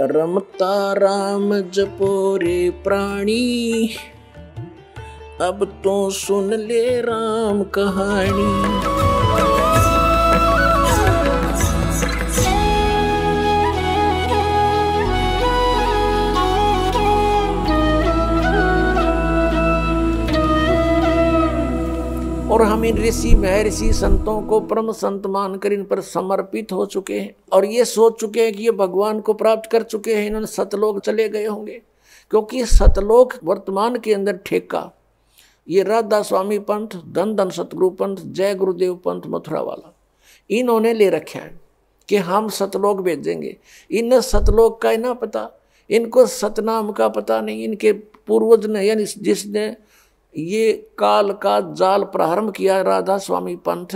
रमता राम जपो रे प्राणी अब तो सुन ले राम कहानी और हम इन ऋषि महर्षि संतों को परम संत मानकर इन पर समर्पित हो चुके हैं और ये सोच चुके हैं कि ये भगवान को प्राप्त कर चुके हैं इन्होंने सतलोक चले गए होंगे क्योंकि सतलोक वर्तमान के अंदर ठेका ये राधा स्वामी पंथ धन धन सतगुरु पंथ जय गुरुदेव पंथ मथुरा वाला इन्होंने ले रखा है कि हम सतलोक भेजेंगे इन सतलोक का ही ना पता इनको सतनाम का पता नहीं इनके पूर्वज ने यानी जिसने ये काल का जाल प्रारंभ किया राधा स्वामी पंथ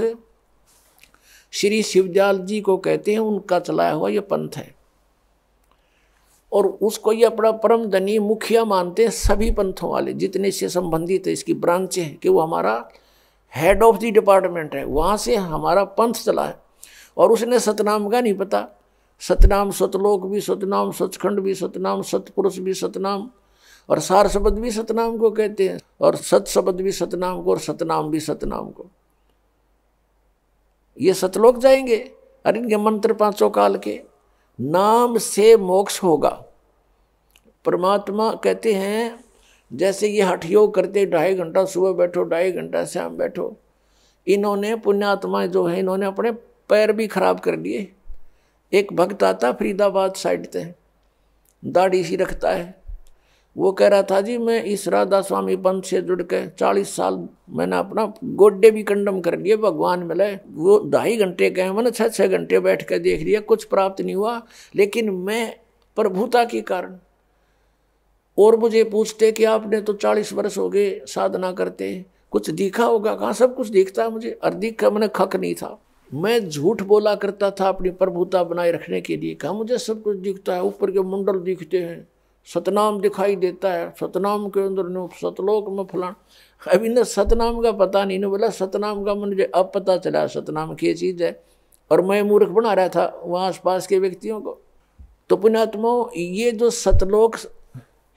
श्री शिवजाल जी को कहते हैं उनका चलाया हुआ ये पंथ है और उसको ये अपना परम धनी मुखिया मानते हैं सभी पंथों वाले जितने से संबंधित है इसकी ब्रांच है कि वो हमारा हेड ऑफ द डिपार्टमेंट है वहाँ से हमारा पंथ चला है और उसने सतनाम का नहीं पता सतनाम सतलोक भी सतनाम सचखंड भी सतनाम सतपुरुष भी सतनाम और सार शब्द भी सतनाम को कहते हैं और सत शब्द भी सतनाम को और सतनाम भी सतनाम को ये सतलोक जाएंगे और इनके मंत्र पांचों काल के नाम से मोक्ष होगा परमात्मा कहते हैं जैसे ये हठ योग करते ढाई घंटा सुबह बैठो ढाई घंटा शाम बैठो इन्होंने पुण्यात्मा जो है इन्होंने अपने पैर भी खराब कर लिए एक भक्त आता फरीदाबाद साइड से दाढ़ी सी रखता है वो कह रहा था जी मैं इस राधा स्वामी पंथ से जुड़ के चालीस साल मैंने अपना गोड्डे भी कंडम कर लिए भगवान मिले वो ढाई घंटे गए मैंने छः छः घंटे बैठ कर देख लिया कुछ प्राप्त नहीं हुआ लेकिन मैं प्रभुता के कारण और मुझे पूछते कि आपने तो चालीस वर्ष हो गए साधना करते कुछ दिखा होगा कहाँ सब कुछ दिखता है मुझे अर्धिक का मैंने खक नहीं था मैं झूठ बोला करता था अपनी प्रभुता बनाए रखने के लिए कहा मुझे सब कुछ दिखता है ऊपर के मुंडल दिखते हैं सतनाम दिखाई देता है सतनाम के अंदर न सतलोक में फलान अभी इन्हें सतनाम का पता नहीं ने बोला सतनाम का मुझे अब पता चला सतनाम की चीज़ है और मैं मूर्ख बना रहा था वहाँ आसपास के व्यक्तियों को तो पुण्यात्मो ये जो सतलोक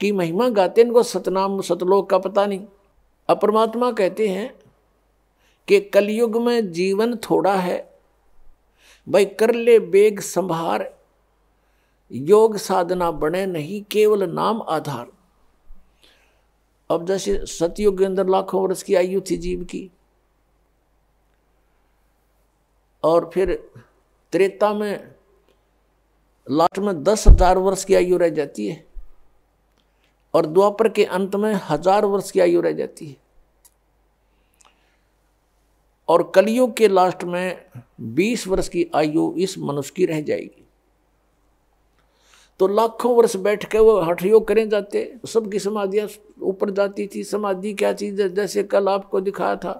की महिमा गाते हैं इनको सतनाम सतलोक का पता नहीं अब परमात्मा कहते हैं कि कलयुग में जीवन थोड़ा है भाई कर ले बेग संभार योग साधना बने नहीं केवल नाम आधार अब जैसे सतयुग के अंदर लाखों वर्ष की आयु थी जीव की और फिर त्रेता में लास्ट में दस हजार वर्ष की आयु रह जाती है और द्वापर के अंत में हजार वर्ष की आयु रह जाती है और कलियुग के लास्ट में बीस वर्ष की आयु इस मनुष्य की रह जाएगी तो लाखों वर्ष बैठ के वो हठ योग करें जाते सबकी समाधियाँ ऊपर जाती थी समाधि क्या चीज़ है जैसे कल आपको दिखाया था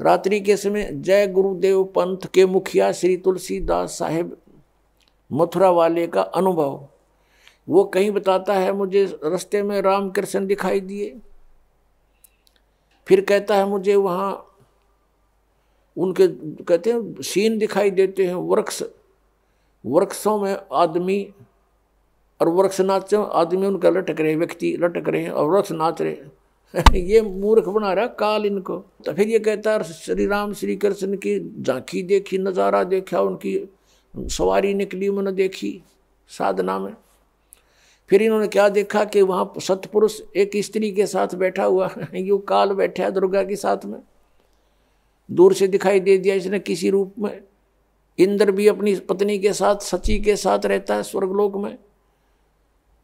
रात्रि के समय जय गुरुदेव पंथ के मुखिया श्री तुलसीदास साहेब मथुरा वाले का अनुभव वो कहीं बताता है मुझे रास्ते में राम कृष्ण दिखाई दिए फिर कहता है मुझे वहाँ उनके कहते हैं सीन दिखाई देते हैं वृक्ष वृक्षों में आदमी और वृक्ष नाच आदमी उनका लटक रहे व्यक्ति लटक रहे हैं और वृक्ष नाच रहे ये मूर्ख बना रहा काल इनको तो फिर ये कहता है श्री राम श्री कृष्ण की झांकी देखी नज़ारा देखा उनकी सवारी निकली उन्होंने देखी साधना में फिर इन्होंने क्या देखा कि वहाँ सतपुरुष एक स्त्री के साथ बैठा हुआ है यू काल बैठा है दुर्गा के साथ में दूर से दिखाई दे दिया इसने किसी रूप में इंद्र भी अपनी पत्नी के साथ सची के साथ रहता है स्वर्गलोक में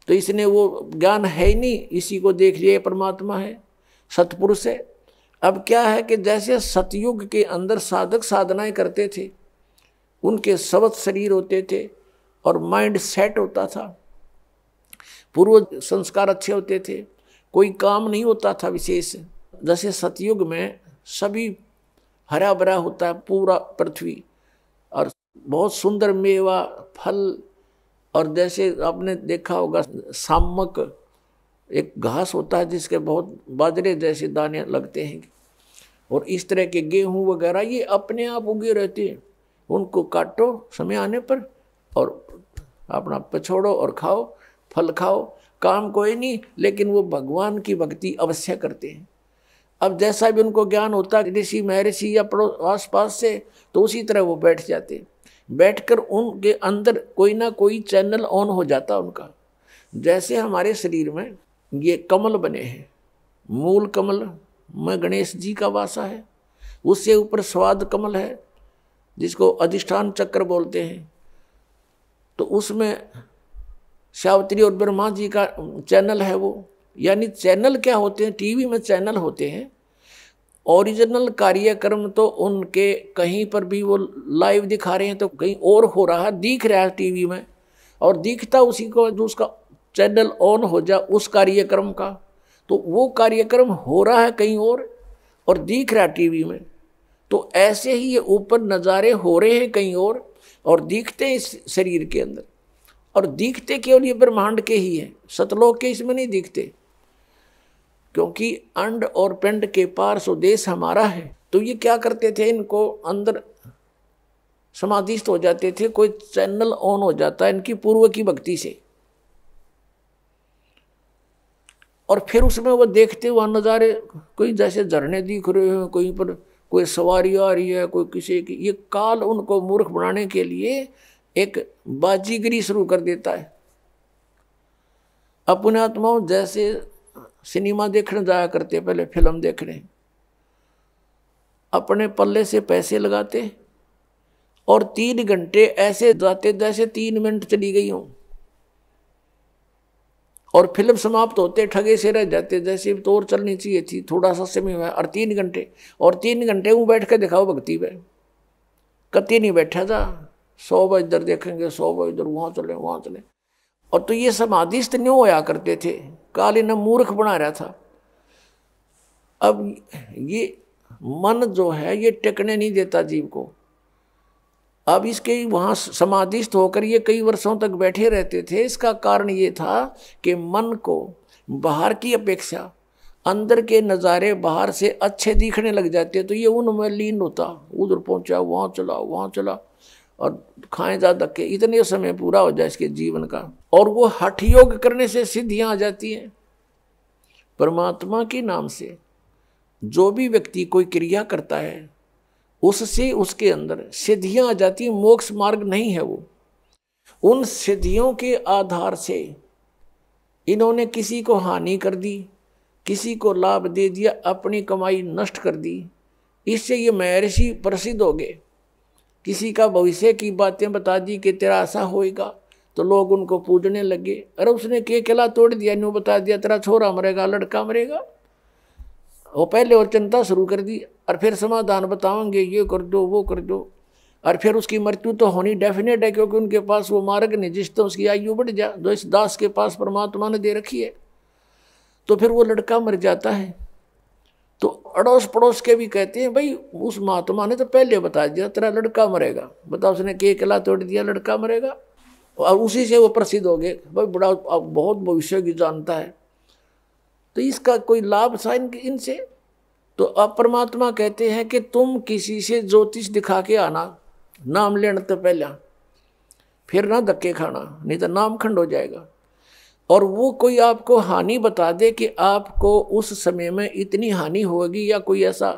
तो इसने वो ज्ञान है ही नहीं इसी को देख लिया परमात्मा है सतपुरुष है अब क्या है कि जैसे सतयुग के अंदर साधक साधनाएं करते थे उनके सवत शरीर होते थे और माइंड सेट होता था पूर्व संस्कार अच्छे होते थे कोई काम नहीं होता था विशेष जैसे सतयुग में सभी हरा भरा होता है पूरा पृथ्वी और बहुत सुंदर मेवा फल और जैसे आपने देखा होगा सामक एक घास होता है जिसके बहुत बाजरे जैसे दाने लगते हैं और इस तरह के गेहूं वगैरह ये अपने आप उगे रहते हैं उनको काटो समय आने पर और अपना पछोड़ो और खाओ फल खाओ काम कोई नहीं लेकिन वो भगवान की भक्ति अवश्य करते हैं अब जैसा भी उनको ज्ञान होता है ऋषि महर्षि या आस पास से तो उसी तरह वो बैठ जाते हैं बैठकर उनके अंदर कोई ना कोई चैनल ऑन हो जाता उनका जैसे हमारे शरीर में ये कमल बने हैं मूल कमल में गणेश जी का वासा है उससे ऊपर स्वाद कमल है जिसको अधिष्ठान चक्र बोलते हैं तो उसमें सावित्री और ब्रह्मा जी का चैनल है वो यानी चैनल क्या होते हैं टीवी में चैनल होते हैं ओरिजिनल कार्यक्रम तो उनके कहीं पर भी वो लाइव दिखा रहे हैं तो कहीं और हो रहा है दिख रहा है टीवी में और दिखता उसी को जो उसका चैनल ऑन हो जाए उस कार्यक्रम का तो वो कार्यक्रम हो रहा है कहीं और और दिख रहा है टीवी में तो ऐसे ही ये ऊपर नज़ारे हो रहे हैं कहीं और और दिखते हैं इस शरीर के अंदर और दिखते केवल ये ब्रह्मांड के ही हैं सतलोक के इसमें नहीं दिखते क्योंकि अंड और पिंड के पार स्वदेश हमारा है तो ये क्या करते थे इनको अंदर समाधिस्थ हो जाते थे कोई चैनल ऑन हो जाता इनकी पूर्व की भक्ति से और फिर उसमें वो देखते हुआ नज़ारे कोई जैसे झरने दिख रहे हैं कहीं पर कोई सवारी आ रही है कोई किसी की ये काल उनको मूर्ख बनाने के लिए एक बाजीगिरी शुरू कर देता है अपने आत्माओं जैसे सिनेमा देखने जाया करते पहले फिल्म देखने अपने पल्ले से पैसे लगाते और तीन घंटे ऐसे जाते जैसे तीन मिनट चली गई हूँ और फिल्म समाप्त होते ठगे से रह जाते जैसे तो और चलनी चाहिए थी थोड़ा सा समय हुआ और तीन घंटे और तीन घंटे वो बैठ के दिखाओ भक्ति पे कति नहीं बैठा था सौ बज इधर देखेंगे सौ बजे इधर वहाँ चले वहाँ चले और तो ये सब न्यू होया करते थे काल इन्हें मूर्ख बना रहा था अब ये मन जो है ये टिकने नहीं देता जीव को अब इसके वहाँ समाधिस्थ होकर ये कई वर्षों तक बैठे रहते थे इसका कारण ये था कि मन को बाहर की अपेक्षा अंदर के नज़ारे बाहर से अच्छे दिखने लग जाते तो ये उनमें लीन होता उधर पहुँचा वहाँ चला वहाँ चला और खाएं ज़्यादा के इतने समय पूरा हो जाए इसके जीवन का और वो हठ योग करने से सिद्धियाँ आ जाती हैं परमात्मा के नाम से जो भी व्यक्ति कोई क्रिया करता है उससे उसके अंदर सिद्धियाँ आ जाती हैं मोक्ष मार्ग नहीं है वो उन सिद्धियों के आधार से इन्होंने किसी को हानि कर दी किसी को लाभ दे दिया अपनी कमाई नष्ट कर दी इससे ये महर्षि प्रसिद्ध हो गए किसी का भविष्य की बातें बता दी कि तेरा ऐसा होएगा तो लोग उनको पूजने लगे अरे उसने के किला तोड़ दिया न्यू बता दिया तेरा छोरा मरेगा लड़का मरेगा वो पहले और चिंता शुरू कर दी और फिर समाधान बताओगे ये कर दो वो कर दो और फिर उसकी मृत्यु तो होनी डेफिनेट है क्योंकि उनके पास वो मार्ग नहीं जिस तो उसकी आयु बढ़ जा जो तो इस दास के पास परमात्मा ने दे रखी है तो फिर वो लड़का मर जाता है तो अड़ोस पड़ोस के भी कहते हैं भाई उस महात्मा ने तो पहले बता दिया तेरा लड़का मरेगा बता मतलब उसने के किला तोड़ दिया लड़का मरेगा और उसी से वो प्रसिद्ध हो गए भाई बड़ा बहुत भविष्य की जानता है तो इसका कोई लाभ था इन इनसे तो अब परमात्मा कहते हैं कि तुम किसी से ज्योतिष दिखा के आना नाम लेने तो पहला फिर ना धक्के खाना नहीं तो नाम खंड हो जाएगा और वो कोई आपको हानि बता दे कि आपको उस समय में इतनी हानि होगी या कोई ऐसा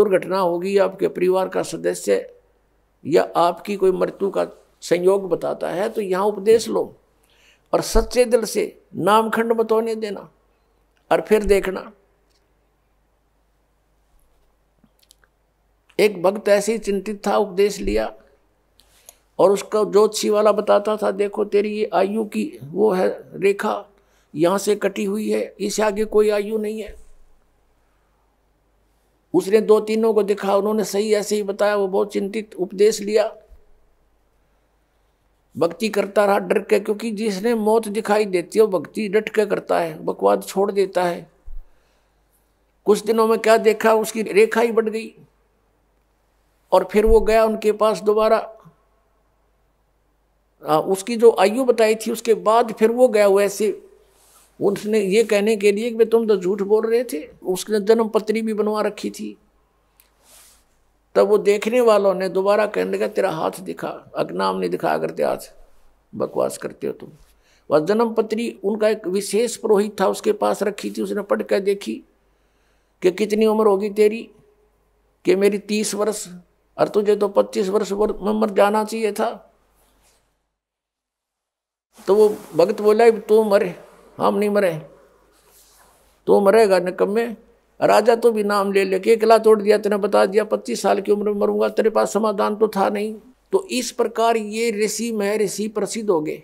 दुर्घटना होगी आपके परिवार का सदस्य या आपकी कोई मृत्यु का संयोग बताता है तो यहाँ उपदेश लो और सच्चे दिल से नामखंड खंड होने देना और फिर देखना एक भक्त ऐसे ही चिंतित था उपदेश लिया और उसका ज्योतिषी वाला बताता था देखो तेरी ये आयु की वो है रेखा यहाँ से कटी हुई है इससे आगे कोई आयु नहीं है उसने दो तीनों को दिखा उन्होंने सही ऐसे ही बताया वो बहुत चिंतित उपदेश लिया भक्ति करता रहा डर के क्योंकि जिसने मौत दिखाई देती है वो भक्ति डट के करता है बकवाद छोड़ देता है कुछ दिनों में क्या देखा उसकी रेखा ही बढ़ गई और फिर वो गया उनके पास दोबारा उसकी जो आयु बताई थी उसके बाद फिर वो गया वैसे उसने ये कहने के लिए कि तुम तो झूठ बोल रहे थे उसने जन्म पत्री भी बनवा रखी थी तब वो देखने वालों ने दोबारा कहने लगा तेरा हाथ दिखा अग्नाम नहीं दिखा करते हाथ बकवास करते हो तुम वह जन्म पत्री उनका एक विशेष पुरोहित था उसके पास रखी थी उसने पढ़ कर देखी कि कितनी उम्र होगी तेरी कि मेरी तीस वर्ष और तुझे तो पच्चीस वर्ष उम्र जाना चाहिए था तो वो भगत बोला तू मरे हम नहीं मरे तो मरेगा निकम्मे राजा तो भी नाम ले लेके इकला तोड़ दिया तेने बता दिया पच्चीस साल की उम्र में मरूंगा तेरे पास समाधान तो था नहीं तो इस प्रकार ये ऋषि मह ऋषि प्रसिद्ध हो गए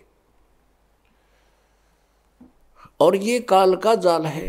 और ये काल का जाल है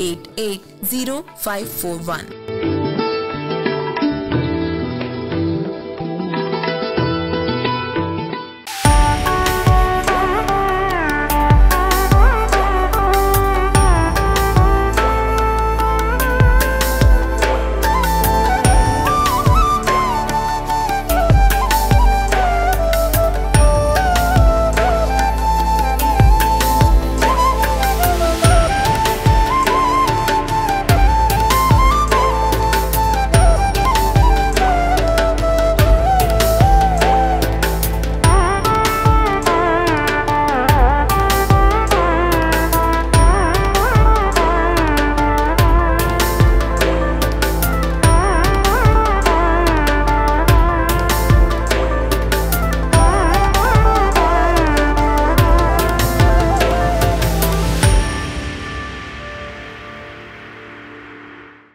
880541.